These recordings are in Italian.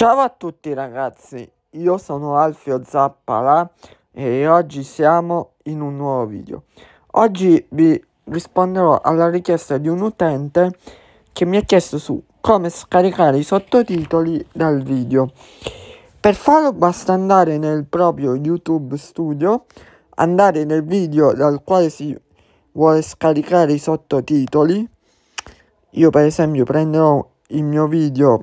Ciao a tutti ragazzi, io sono Alfio Zappala e oggi siamo in un nuovo video. Oggi vi risponderò alla richiesta di un utente che mi ha chiesto su come scaricare i sottotitoli dal video. Per farlo basta andare nel proprio YouTube Studio, andare nel video dal quale si vuole scaricare i sottotitoli. Io per esempio prenderò il mio video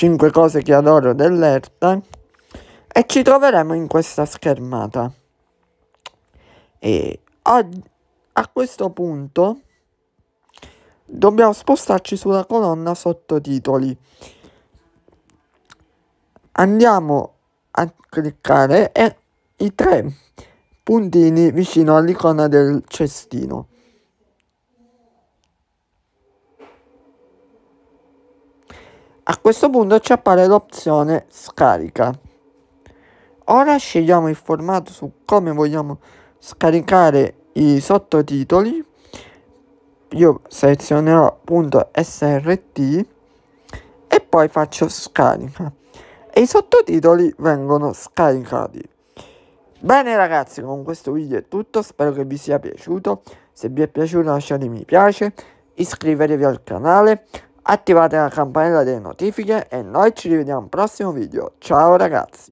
5 cose che adoro dell'erta e ci troveremo in questa schermata. E a, a questo punto dobbiamo spostarci sulla colonna sottotitoli. Andiamo a cliccare e i tre puntini vicino all'icona del cestino. questo punto ci appare l'opzione scarica. Ora scegliamo il formato su come vogliamo scaricare i sottotitoli. Io selezionerò punto .srt e poi faccio scarica e i sottotitoli vengono scaricati. Bene ragazzi, con questo video è tutto, spero che vi sia piaciuto. Se vi è piaciuto lasciate mi piace, iscrivetevi al canale attivate la campanella delle notifiche e noi ci rivediamo al prossimo video. Ciao ragazzi!